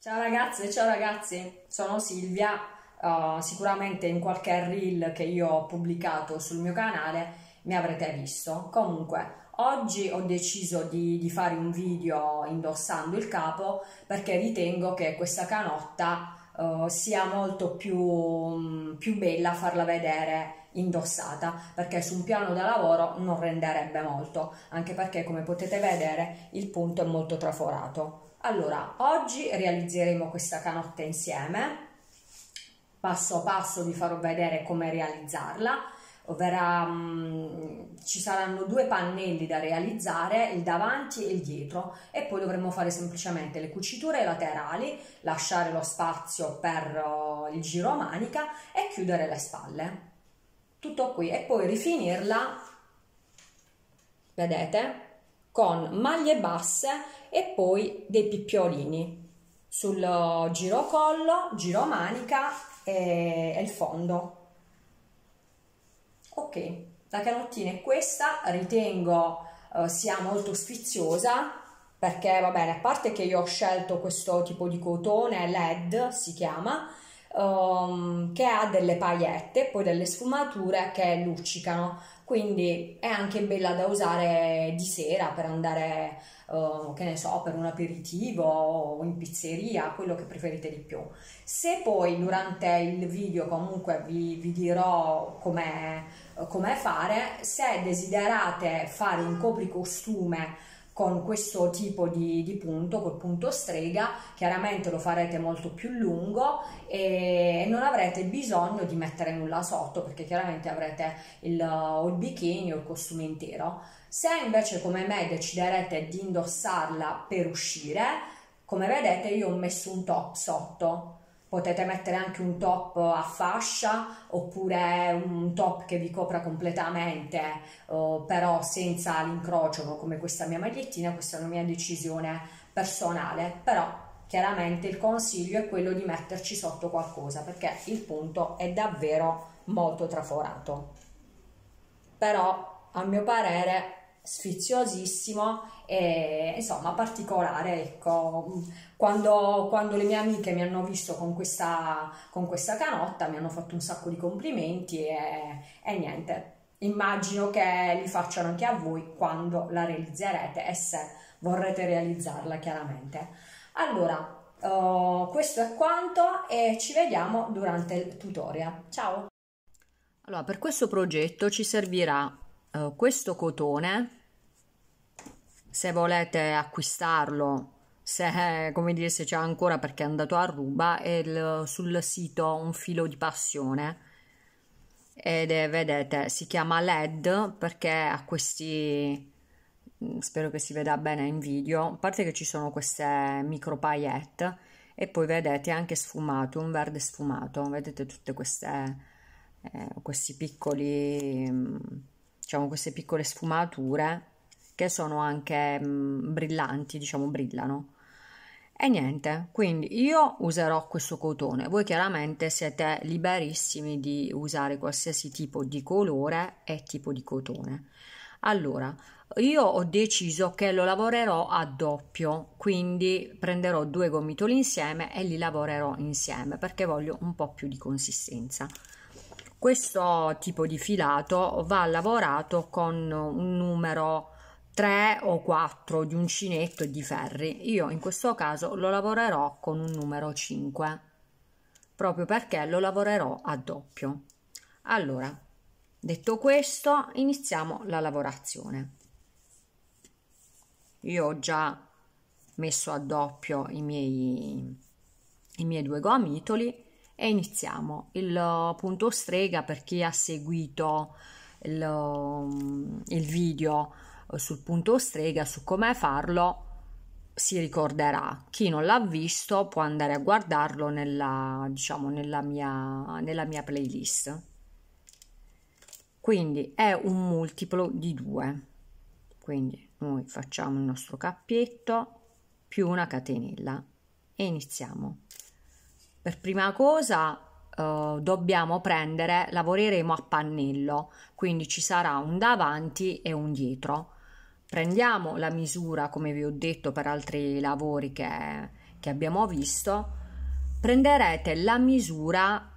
Ciao ragazze, ciao ragazzi, sono Silvia. Uh, sicuramente in qualche reel che io ho pubblicato sul mio canale mi avrete visto. Comunque, oggi ho deciso di, di fare un video indossando il capo perché ritengo che questa canotta Uh, sia molto più, mm, più, bella farla vedere indossata perché su un piano da lavoro non renderebbe molto anche perché come potete vedere il punto è molto traforato allora, oggi realizzeremo questa canotta insieme. Passo a passo vi farò vedere come realizzarla. Verrà, mh, ci saranno due pannelli da realizzare, il davanti e il dietro e poi dovremo fare semplicemente le cuciture laterali, lasciare lo spazio per oh, il giro manica e chiudere le spalle. Tutto qui e poi rifinirla, vedete? con maglie basse e poi dei pippiolini sul giro collo, giro manica e il fondo. Ok, la canottina è questa, ritengo eh, sia molto sfiziosa perché va bene, a parte che io ho scelto questo tipo di cotone LED, si chiama, um, che ha delle paillette, poi delle sfumature che luccicano, quindi è anche bella da usare di sera per andare, uh, che ne so, per un aperitivo o in pizzeria, quello che preferite di più. Se poi durante il video comunque vi, vi dirò come fare, se desiderate fare un copricostume con questo tipo di, di, punto, col punto strega, chiaramente lo farete molto più lungo e non avrete bisogno di mettere nulla sotto perché chiaramente avrete il, o uh, il bikini o il costume intero. Se invece come me deciderete di indossarla per uscire, come vedete io ho messo un top sotto Potete mettere anche un top a fascia oppure un top che vi copra completamente, eh, però senza l'incrocio come questa mia magliettina, questa è una mia decisione personale, però chiaramente il consiglio è quello di metterci sotto qualcosa perché il punto è davvero molto traforato però a mio parere sfiziosissimo e insomma particolare ecco quando, quando, le mie amiche mi hanno visto con questa, con questa canotta mi hanno fatto un sacco di complimenti e, e niente immagino che li facciano anche a voi quando la realizzerete e se vorrete realizzarla chiaramente allora Uh, questo è quanto e ci vediamo durante il tutorial. Ciao! Allora, per questo progetto ci servirà uh, questo cotone se volete acquistarlo, se, eh, come dire, se c'è ancora perché è andato a ruba, è il, sul sito Un filo di passione ed è, vedete, si chiama LED perché ha questi, mm, spero che si veda bene in video, a parte che ci sono queste micro paillette e poi vedete anche sfumato, un verde sfumato, vedete tutte queste, eh, questi piccoli, mm, diciamo queste piccole sfumature che sono anche mh, brillanti, diciamo brillano. E niente, quindi io userò questo cotone, voi chiaramente siete liberissimi di usare qualsiasi tipo di colore e tipo di cotone. Allora, io ho deciso che lo lavorerò a doppio, quindi prenderò due gomitoli insieme e li lavorerò insieme perché voglio un po' più di consistenza. Questo tipo di filato va lavorato con un numero 3 o 4 di uncinetto e di ferri. Io in questo caso lo lavorerò con un numero 5, proprio perché lo lavorerò a doppio. Allora, detto questo, iniziamo la lavorazione. Io ho già messo a doppio i miei, i miei due gomitoli e iniziamo. Il punto strega per chi ha seguito il, il video sul punto strega, su come farlo, si ricorderà. Chi non l'ha visto può andare a guardarlo nella, diciamo, nella, mia, nella mia playlist. Quindi è un multiplo di 2. Quindi noi facciamo il nostro cappietto più una catenella e iniziamo. Per prima cosa eh, dobbiamo prendere, lavoreremo a pannello, quindi ci sarà un davanti e un dietro prendiamo la misura, come vi ho detto per altri lavori che, che abbiamo visto, prenderete la misura,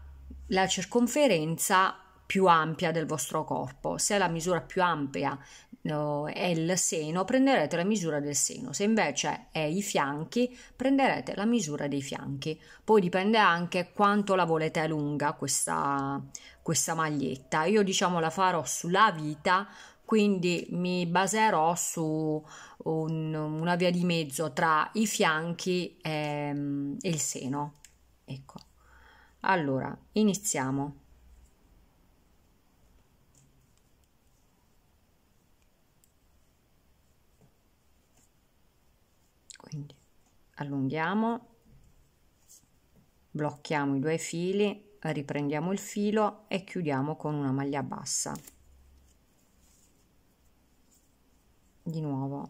la circonferenza più ampia del vostro corpo. Se la misura più ampia è il seno, prenderete la misura del seno. Se invece è i fianchi, prenderete la misura dei fianchi. Poi dipende anche quanto la volete lunga questa, questa maglietta. Io diciamo la farò sulla vita quindi mi baserò su un, una via di mezzo tra i fianchi e, e mm, il seno. Ecco, allora iniziamo. Quindi allunghiamo, blocchiamo i due fili, riprendiamo il filo e chiudiamo con una maglia bassa. di nuovo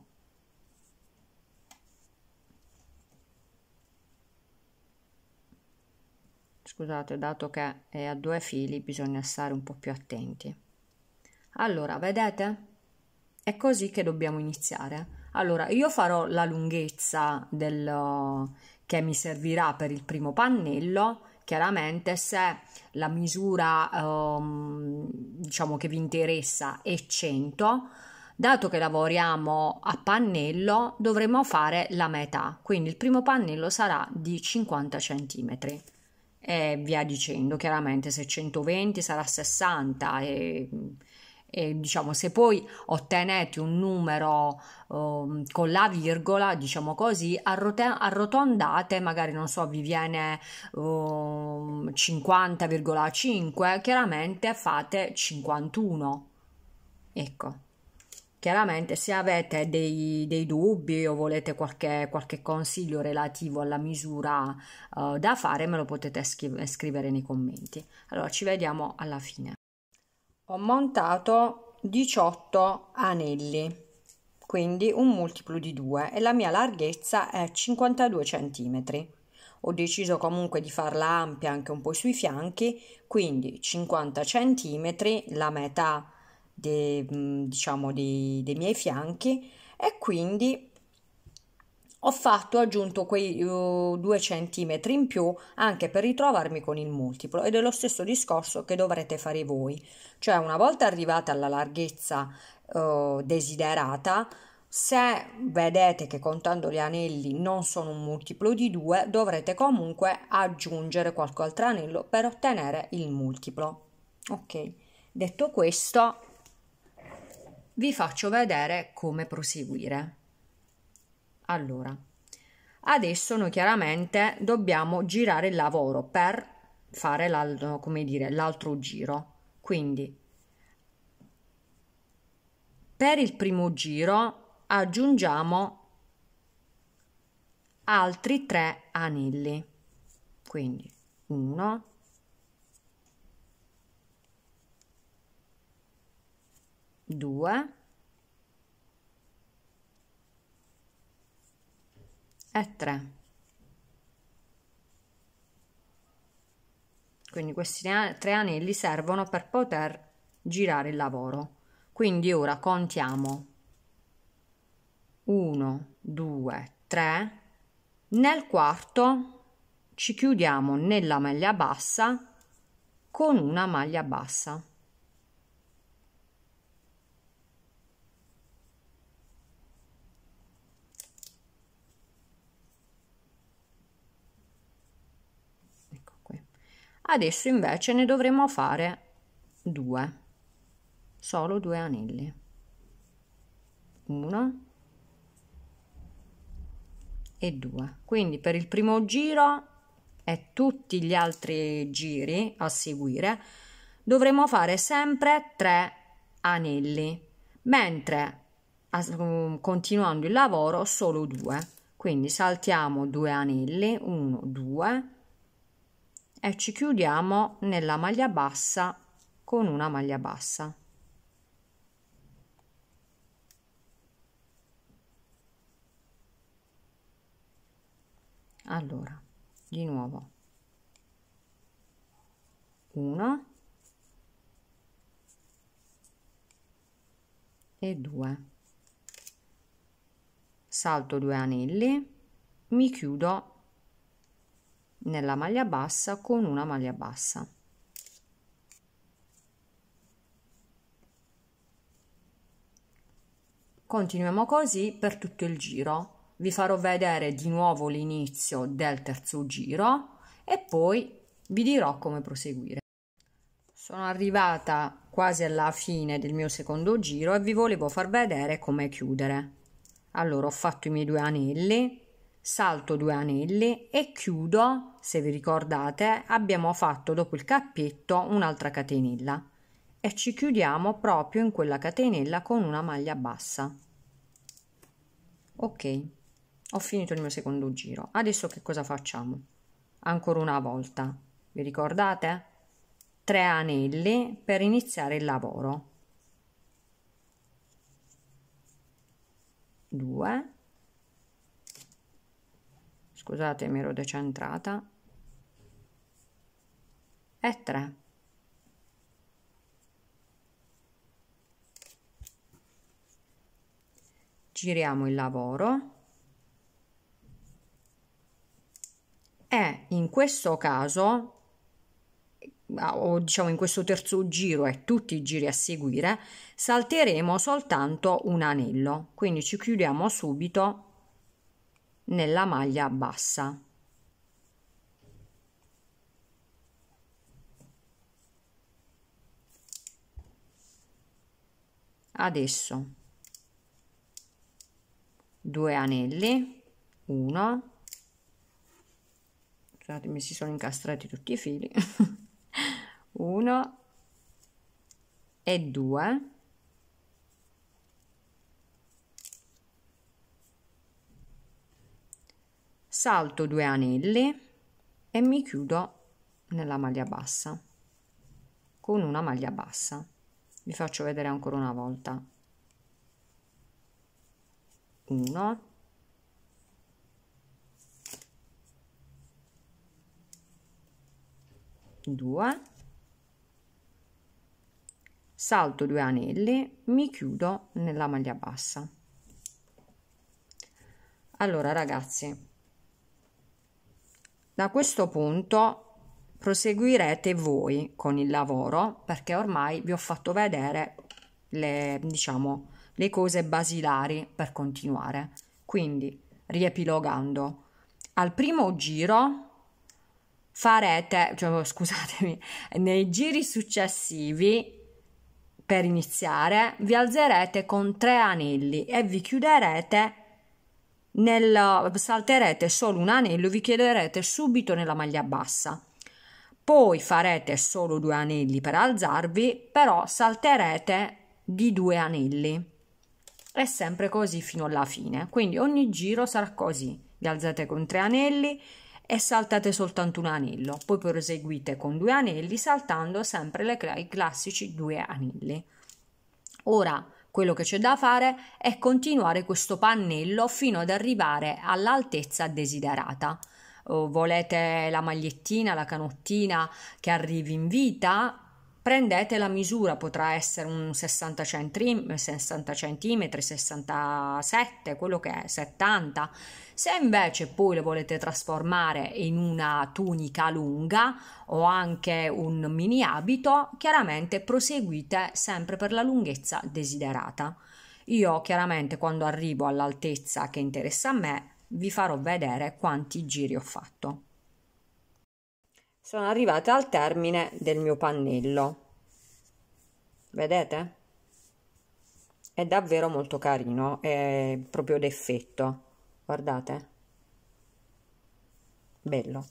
scusate dato che è a due fili bisogna stare un po più attenti allora vedete è così che dobbiamo iniziare allora io farò la lunghezza del che mi servirà per il primo pannello chiaramente se la misura ehm, diciamo che vi interessa è 100 Dato che lavoriamo a pannello, dovremo fare la metà, quindi il primo pannello sarà di 50 cm e via dicendo, chiaramente se 120 sarà 60 e e diciamo se poi ottenete un numero um, con la virgola diciamo così arrote- arrotondate magari non so vi viene um, 50,5 chiaramente fate 51 ecco Chiaramente se avete dei, dei dubbi o volete qualche, qualche, consiglio relativo alla misura uh, da fare me lo potete scrive, scrivere nei commenti. Allora ci vediamo alla fine. Ho montato 18 anelli, quindi un multiplo di 2 e la mia larghezza è 52 cm. Ho deciso comunque di farla ampia anche un po' sui fianchi, quindi 50 cm la metà de, diciamo dei, dei miei fianchi e quindi ho fatto, ho aggiunto quei uh, due centimetri in più anche per ritrovarmi con il multiplo ed è lo stesso discorso che dovrete fare voi, cioè una volta arrivata alla larghezza uh, desiderata, se vedete che contando gli anelli non sono un multiplo di 2, dovrete comunque aggiungere qualche altro anello per ottenere il multiplo. Ok, detto questo, vi faccio vedere come proseguire. Allora, adesso noi chiaramente dobbiamo girare il lavoro per fare l'altro, come dire, l'altro giro. Quindi, per il primo giro aggiungiamo altri tre anelli. Quindi 1, 2 e 3 quindi questi tre anelli servono per poter girare il lavoro quindi ora contiamo 1 2 3 nel quarto ci chiudiamo nella maglia bassa con una maglia bassa Adesso invece ne dovremo fare due, solo due anelli. Uno e due. Quindi per il primo giro e tutti gli altri giri a seguire dovremo fare sempre tre anelli, mentre mm, continuando il lavoro solo due. Quindi saltiamo due anelli, 1, 2 e ci chiudiamo nella maglia bassa con una maglia bassa allora di nuovo 1 e 2 salto due anelli mi chiudo nella maglia bassa con una maglia bassa continuiamo così per tutto il giro vi farò vedere di nuovo l'inizio del terzo giro e poi vi dirò come proseguire sono arrivata quasi alla fine del mio secondo giro e vi volevo far vedere come chiudere allora ho fatto i miei due anelli salto due anelli e chiudo, se vi ricordate, abbiamo fatto dopo il cappietto un'altra catenella e ci chiudiamo proprio in quella catenella con una maglia bassa. Ok, ho finito il mio secondo giro. Adesso che cosa facciamo? Ancora una volta, vi ricordate? 3 anelli per iniziare il lavoro. 2 scusate mi ero decentrata e 3 giriamo il lavoro e in questo caso o diciamo in questo terzo giro e tutti i giri a seguire salteremo soltanto un anello quindi ci chiudiamo subito nella maglia bassa. Adesso due anelli, uno, scusate mi si sono incastrati tutti i fili, uno e due salto due anelli e mi chiudo nella maglia bassa con una maglia bassa vi faccio vedere ancora una volta 1 2 salto due anelli mi chiudo nella maglia bassa allora ragazzi da questo punto proseguirete voi con il lavoro perché ormai vi ho fatto vedere le, diciamo, le cose basilari per continuare. Quindi, riepilogando, al primo giro farete, cioè, oh, scusatemi, nei giri successivi per iniziare vi alzerete con tre anelli e vi chiuderete nel, salterete solo un anello, vi chiederete subito nella maglia bassa. Poi farete solo due anelli per alzarvi, però salterete di due anelli. E sempre così fino alla fine, quindi ogni giro sarà così. Vi alzate con tre anelli e saltate soltanto un anello, poi proseguite con due anelli saltando sempre le, i classici due anelli. Ora, quello che c'è da fare è continuare questo pannello fino ad arrivare all'altezza desiderata. O oh, volete la magliettina, la canottina che arrivi in vita, prendete la misura, potrà essere un 60 cm, 60 cm, 67, quello che è, 70. Se invece poi le volete trasformare in una tunica lunga o anche un mini abito, chiaramente proseguite sempre per la lunghezza desiderata. Io chiaramente quando arrivo all'altezza che interessa a me vi farò vedere quanti giri ho fatto sono arrivata al termine del mio pannello vedete è davvero molto carino è proprio d'effetto guardate bello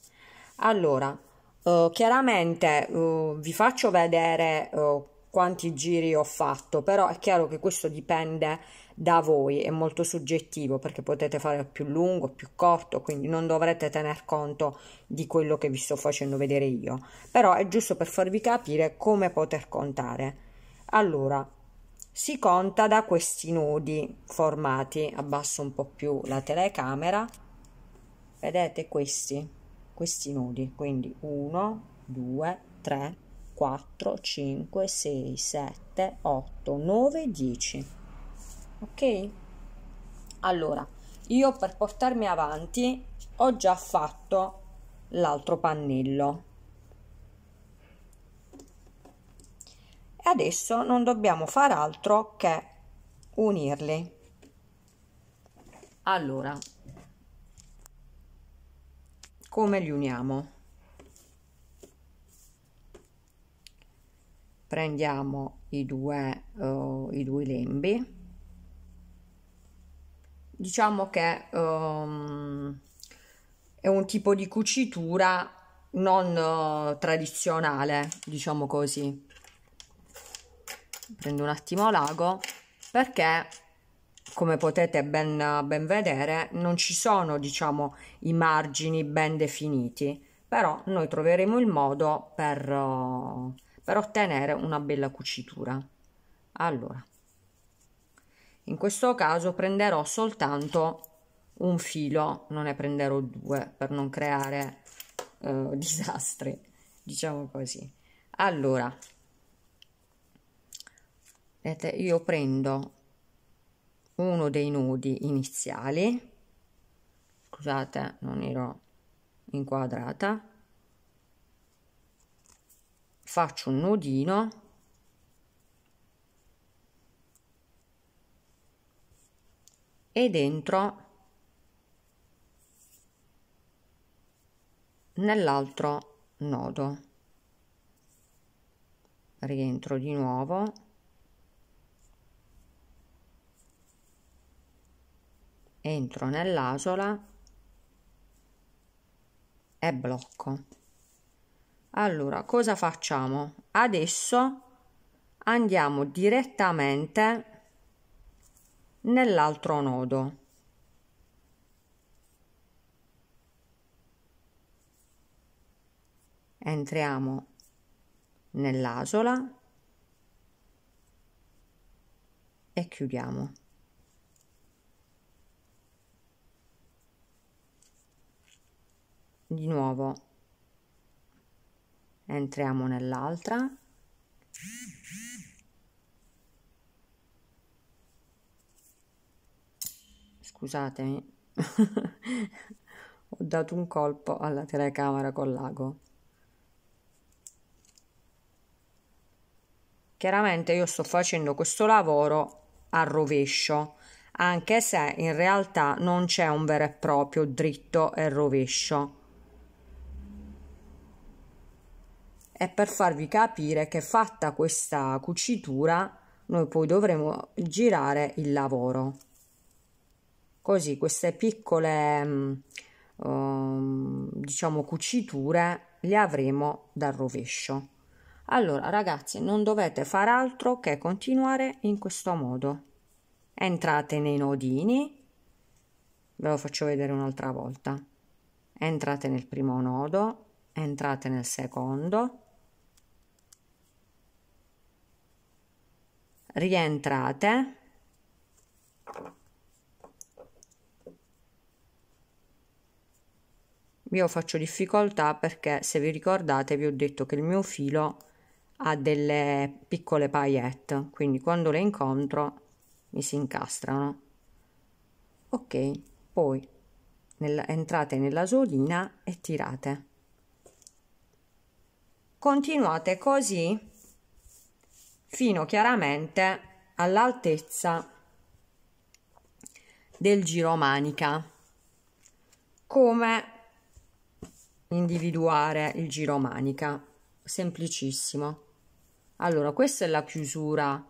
allora uh, chiaramente uh, vi faccio vedere uh, quanti giri ho fatto però è chiaro che questo dipende da voi è molto soggettivo perché potete fare più lungo, più corto, quindi non dovrete tener conto di quello che vi sto facendo vedere io, però è giusto per farvi capire come poter contare. Allora, si conta da questi nodi formati, abbasso un po' più la telecamera, vedete questi, questi nodi, quindi 1, 2, 3, 4, 5, 6, 7, 8, 9, 10 ok allora io per portarmi avanti ho già fatto l'altro pannello e adesso non dobbiamo far altro che unirli allora come li uniamo prendiamo i due, uh, i due lembi diciamo che um, è un tipo di cucitura non uh, tradizionale, diciamo così. Prendo un attimo l'ago perché come potete ben, ben, vedere non ci sono diciamo i margini ben definiti però noi troveremo il modo per, uh, per ottenere una bella cucitura allora in questo caso prenderò soltanto un filo non ne prenderò due per non creare eh, disastri diciamo così allora vedete io prendo uno dei nodi iniziali scusate non ero inquadrata faccio un nodino e dentro nell'altro nodo rientro di nuovo entro nell'asola e blocco allora cosa facciamo adesso andiamo direttamente nell'altro nodo. Entriamo nell'asola e chiudiamo. Di nuovo entriamo nell'altra Scusatemi, ho dato un colpo alla telecamera col lago. Chiaramente io sto facendo questo lavoro a rovescio, anche se in realtà non c'è un vero e proprio dritto e rovescio. E per farvi capire che fatta questa cucitura noi poi dovremo girare il lavoro. Così queste piccole mm, um, diciamo cuciture le avremo dal rovescio. Allora ragazzi non dovete far altro che continuare in questo modo. Entrate nei nodini, ve lo faccio vedere un'altra volta. Entrate nel primo nodo, entrate nel secondo, rientrate io faccio difficoltà perché se vi ricordate vi ho detto che il mio filo ha delle piccole paillette quindi quando le incontro mi si incastrano ok poi nella, entrate nella solina e tirate continuate così fino chiaramente all'altezza del giro manica come individuare il giro manica semplicissimo allora questa è la chiusura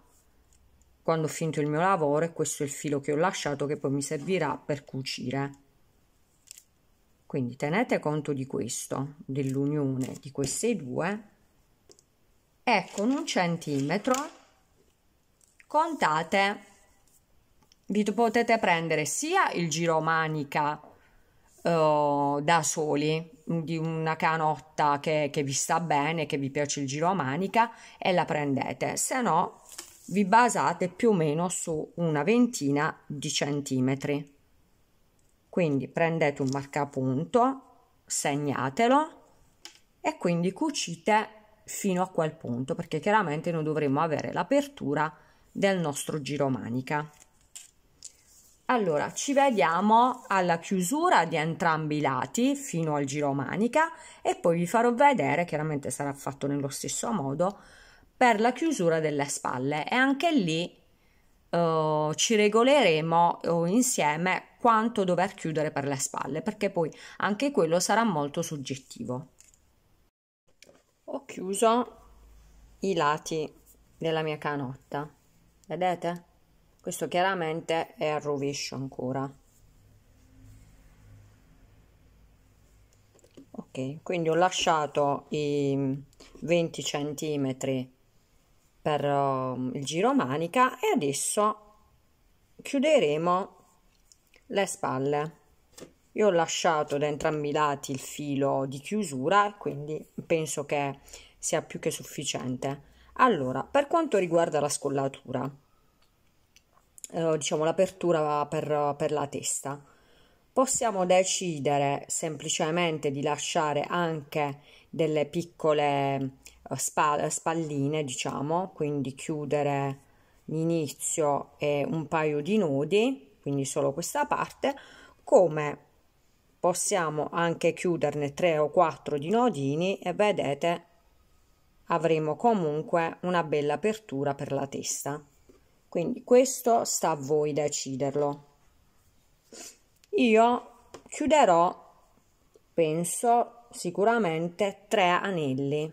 quando ho finito il mio lavoro e questo è il filo che ho lasciato che poi mi servirà per cucire quindi tenete conto di questo dell'unione di queste due e con un centimetro contate vi potete prendere sia il giro manica eh, da soli di una canotta che, che vi sta bene, che vi piace il giro a manica e la prendete, se no vi basate più o meno su una ventina di centimetri. Quindi prendete un marcapunto, segnatelo e quindi cucite fino a quel punto perché chiaramente noi dovremo avere l'apertura del nostro giro manica. Allora, ci vediamo alla chiusura di entrambi i lati fino al giro manica e poi vi farò vedere, chiaramente sarà fatto nello stesso modo, per la chiusura delle spalle e anche lì Uh, ci regoleremo uh, insieme quanto dover chiudere per le spalle perché poi anche quello sarà molto soggettivo ho chiuso i lati della mia canotta vedete questo chiaramente è a rovescio ancora ok quindi ho lasciato i 20 centimetri per um, il giro manica e adesso chiuderemo le spalle io ho lasciato da entrambi i lati il filo di chiusura quindi penso che sia più che sufficiente allora per quanto riguarda la scollatura eh, diciamo, l'apertura per, per la testa. Possiamo decidere semplicemente di lasciare anche delle piccole eh, spa- spalline, diciamo, quindi chiudere l'inizio e un paio di nodi, quindi solo questa parte, come possiamo anche chiuderne 3 o 4 di nodini e vedete avremo comunque una bella apertura per la testa. Quindi questo sta a voi deciderlo. Io chiuderò, penso, sicuramente tre anelli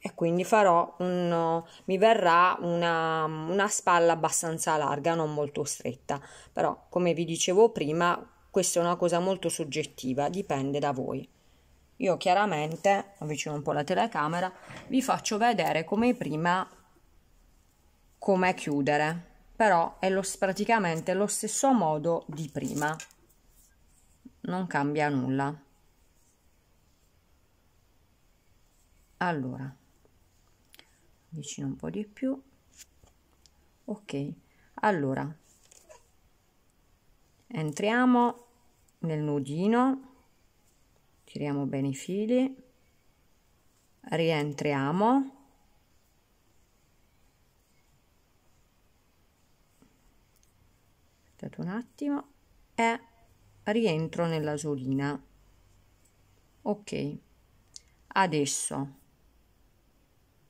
e quindi farò un, mi verrà una, una spalla abbastanza larga, non molto stretta, però come vi dicevo prima questa è una cosa molto soggettiva, dipende da voi. Io chiaramente, avvicino un po' la telecamera, vi faccio vedere come prima come chiudere, però è lo, praticamente lo stesso modo di prima, non cambia nulla. Allora, vicino un po' di più, ok, allora, entriamo nel nudino, tiriamo bene i fili, rientriamo aspettate un attimo e rientro nella solina ok adesso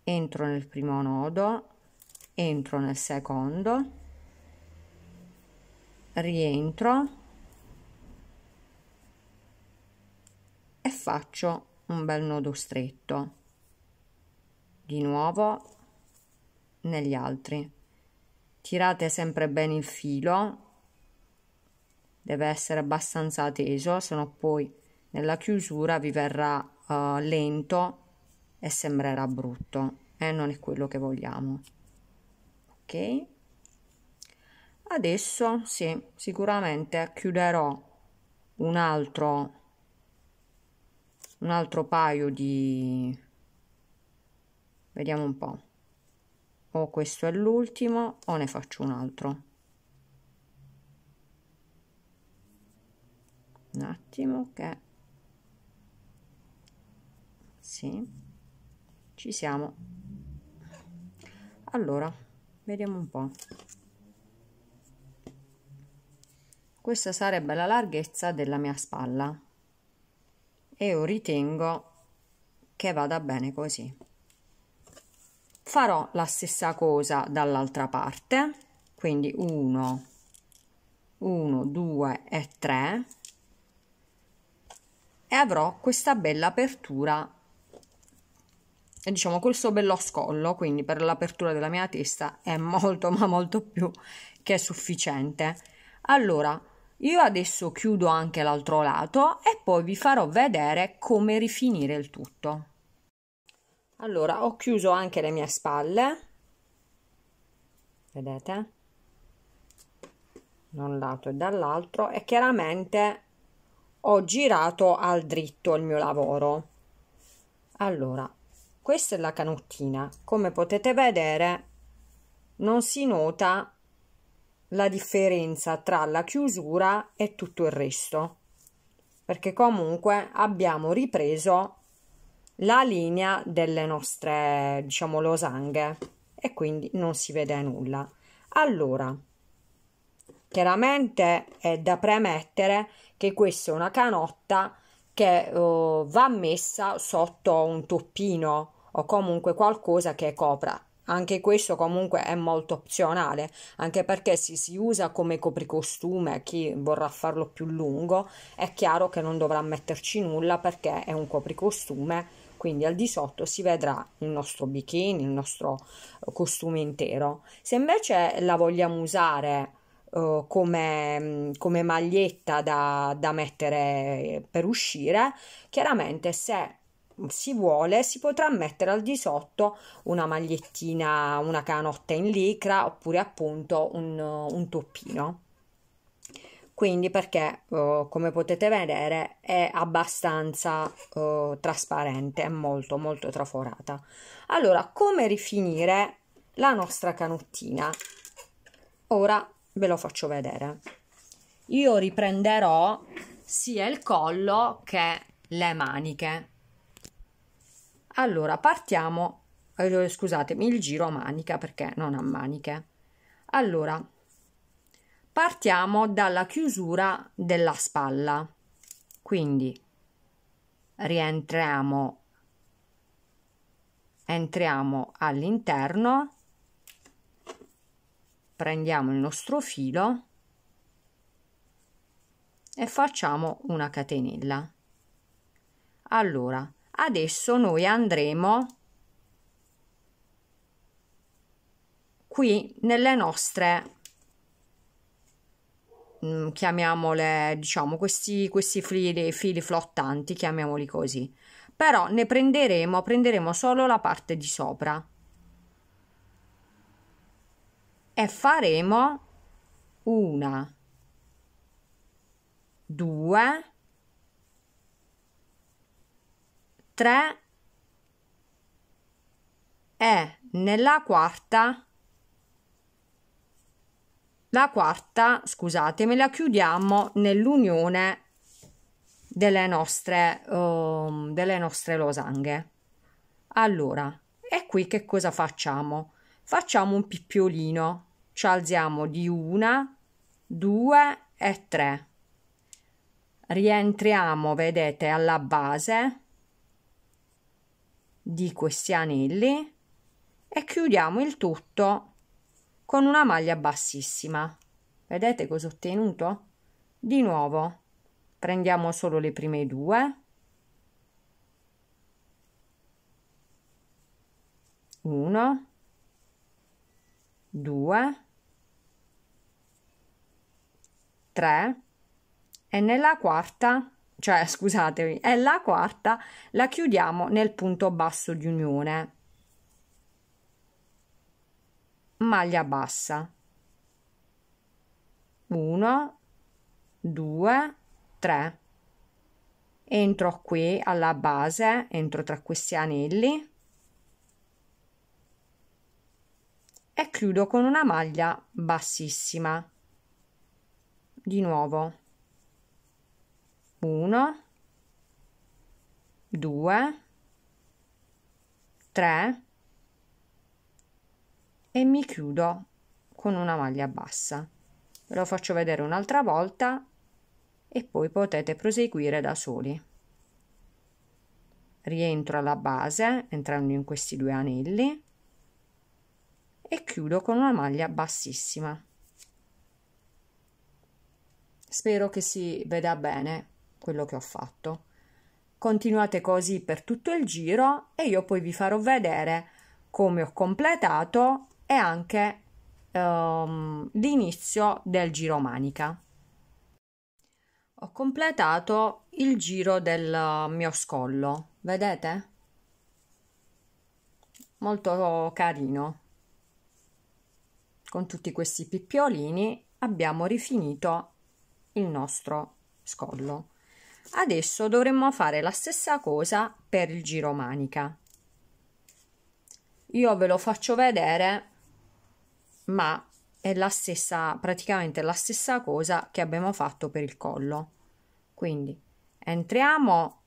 entro nel primo nodo entro nel secondo rientro e faccio un bel nodo stretto di nuovo negli altri tirate sempre bene il filo deve essere abbastanza teso, se no poi nella chiusura vi verrà uh, lento e sembrerà brutto e eh, non è quello che vogliamo. Ok? Adesso sì, sicuramente chiuderò un altro un altro paio di vediamo un po' o questo è l'ultimo o ne faccio un altro un attimo che sì ci siamo allora vediamo un po questa sarebbe la larghezza della mia spalla e io ritengo che vada bene così farò la stessa cosa dall'altra parte quindi 1 1 2 e 3 e avrò questa bella apertura e diciamo questo bello scollo quindi per l'apertura della mia testa è molto ma molto più che sufficiente allora io adesso chiudo anche l'altro lato e poi vi farò vedere come rifinire il tutto allora ho chiuso anche le mie spalle vedete da un lato e dall'altro e chiaramente ho girato al dritto il mio lavoro allora questa è la canottina come potete vedere non si nota la differenza tra la chiusura e tutto il resto perché comunque abbiamo ripreso la linea delle nostre diciamo losanghe e quindi non si vede nulla allora chiaramente è da premettere che questa è una canotta che uh, va messa sotto un toppino o comunque qualcosa che copra. Anche questo comunque è molto opzionale, anche perché se si usa come copricostume chi vorrà farlo più lungo, è chiaro che non dovrà metterci nulla perché è un copricostume, quindi al di sotto si vedrà il nostro bikini, il nostro eh, costume intero. Se invece la vogliamo usare eh, come, come, maglietta da, da mettere eh, per uscire, chiaramente se si vuole, si potrà mettere al di sotto una magliettina, una canotta in licra oppure appunto un, un toppino. Quindi perché eh, come potete vedere è abbastanza eh, trasparente, è molto molto traforata. Allora, come rifinire la nostra canottina? Ora ve lo faccio vedere io riprenderò sia il collo che le maniche allora partiamo eh, scusatemi il giro a manica perché non ha maniche allora partiamo dalla chiusura della spalla quindi rientriamo entriamo all'interno prendiamo il nostro filo e facciamo una catenella allora adesso noi andremo qui nelle nostre mm, chiamiamole diciamo questi questi fili, fili flottanti chiamiamoli così però ne prenderemo prenderemo solo la parte di sopra e faremo una, due, tre e nella quarta la quarta, scusatemi, la chiudiamo nell'unione delle nostre, um, delle nostre losanghe. Allora, e qui che cosa facciamo? Facciamo un pippiolino ci alziamo di una, due e tre. Rientriamo, vedete, alla base di questi anelli e chiudiamo il tutto con una maglia bassissima. Vedete cosa ho ottenuto? Di nuovo prendiamo solo le prime due. Uno, due, 3 e nella quarta, cioè scusatemi, è la quarta, la chiudiamo nel punto basso di unione. Maglia bassa. 1, 2, 3. Entro qui alla base, entro tra questi anelli e chiudo con una maglia bassissima di nuovo 1 2 3 e mi chiudo con una maglia bassa ve lo faccio vedere un'altra volta e poi potete proseguire da soli rientro alla base entrando in questi due anelli e chiudo con una maglia bassissima Spero che si veda bene quello che ho fatto. Continuate così per tutto il giro e io poi vi farò vedere come ho completato e anche ehm, l'inizio del giro manica. Ho completato il giro del mio scollo, vedete? Molto carino. Con tutti questi pippiolini abbiamo rifinito il nostro scollo adesso dovremmo fare la stessa cosa per il giro manica io ve lo faccio vedere ma è la stessa praticamente la stessa cosa che abbiamo fatto per il collo quindi entriamo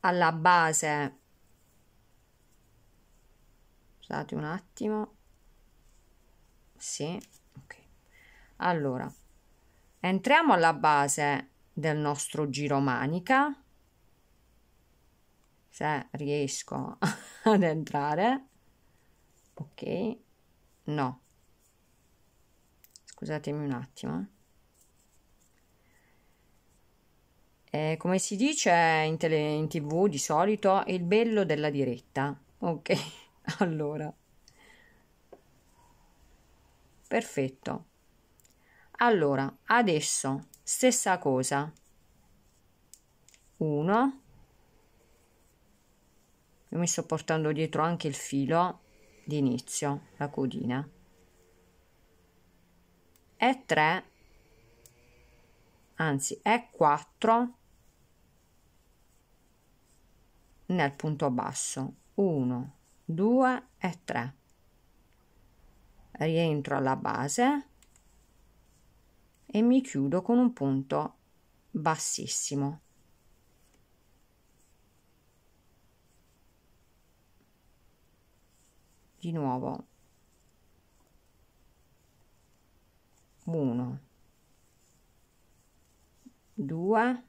alla base scusate un attimo sì allora, entriamo alla base del nostro giro manica. Se riesco ad entrare. Ok. No. Scusatemi un attimo. Eh, eh come si dice in, tele, in tv di solito, il bello della diretta. Ok, allora. Perfetto allora adesso stessa cosa 1 io mi sto portando dietro anche il filo di inizio la codina e 3 anzi e 4 nel punto basso 1 2 e 3 rientro alla base e mi chiudo con un punto bassissimo. Di nuovo 1 2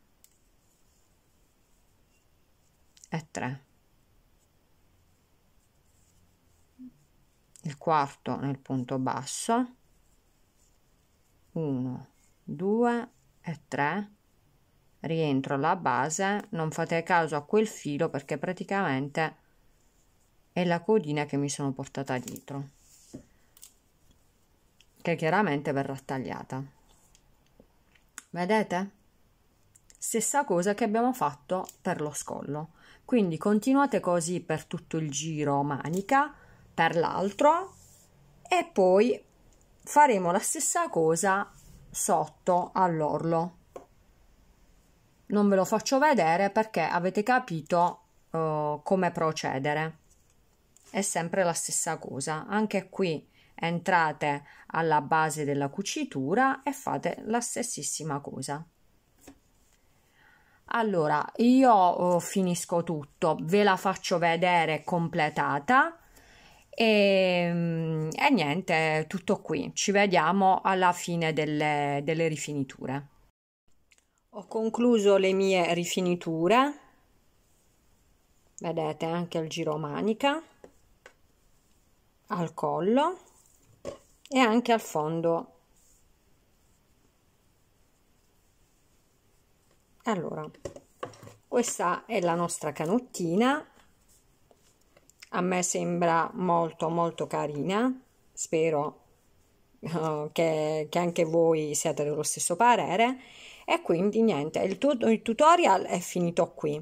e 3 il quarto nel punto basso 1 2 e 3 rientro alla base non fate caso a quel filo perché praticamente è la codina che mi sono portata dietro che chiaramente verrà tagliata vedete stessa cosa che abbiamo fatto per lo scollo quindi continuate così per tutto il giro manica per l'altro e poi faremo la stessa cosa sotto all'orlo non ve lo faccio vedere perché avete capito uh, come procedere è sempre la stessa cosa anche qui entrate alla base della cucitura e fate la stessissima cosa allora io uh, finisco tutto ve la faccio vedere completata e, ehm, e niente, tutto qui. Ci vediamo alla fine delle, delle rifiniture. Ho concluso le mie rifiniture. Vedete anche il giro manica al collo e anche al fondo allora questa è la nostra canottina a me sembra molto molto carina, spero uh, che, che, anche voi siate dello stesso parere e quindi niente, il, tu- il tutorial è finito qui.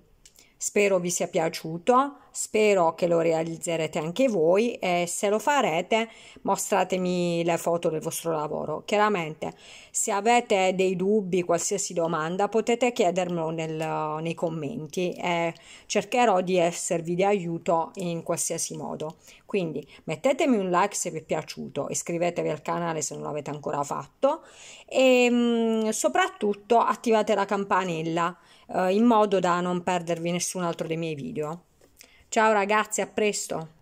Spero vi sia piaciuto, spero che lo realizzerete anche voi e se lo farete mostratemi le foto del vostro lavoro. Chiaramente se avete dei dubbi, qualsiasi domanda potete chiedermelo nel, nei commenti e cercherò di esservi di aiuto in qualsiasi modo. Quindi mettetemi un like se vi è piaciuto, iscrivetevi al canale se non l'avete ancora fatto e mm, soprattutto attivate la campanella eh, in modo da non perdervi nessun altro dei miei video. Ciao ragazzi, a presto!